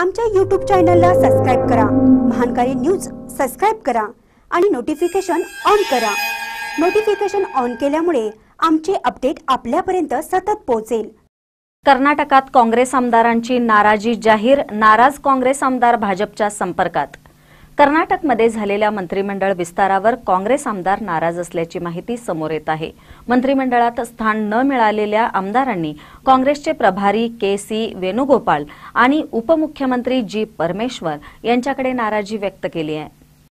आमच्या यूट्यूब चॅनलला सबस्क्राईब करा महानकारी न्यूज सबस्क्राईब करा आणि नोटिफिकेशन ऑन करा नोटिफिकेशन ऑन केल्यामुळे आमचे अपडेट आपल्यापर्यंत सतत पोहोचेल कर्नाटकात काँग्रेस आमदारांची नाराजी जाहीर नाराज काँग्रेस आमदार भाजपच्या संपर्कात कर्नाटकमध्ये झालेल्या मंत्रिमंडळ विस्तारावर काँग्रेस आमदार नाराज असल्याची माहिती समोर येत आहे मंत्रिमंडळात स्थान न मिळालेल्या आमदारांनी काँग्रेसचे प्रभारी के सी वेणुगोपाल आणि उपमुख्यमंत्री जी परमेश्वर यांच्याकडे नाराजी व्यक्त केली आहे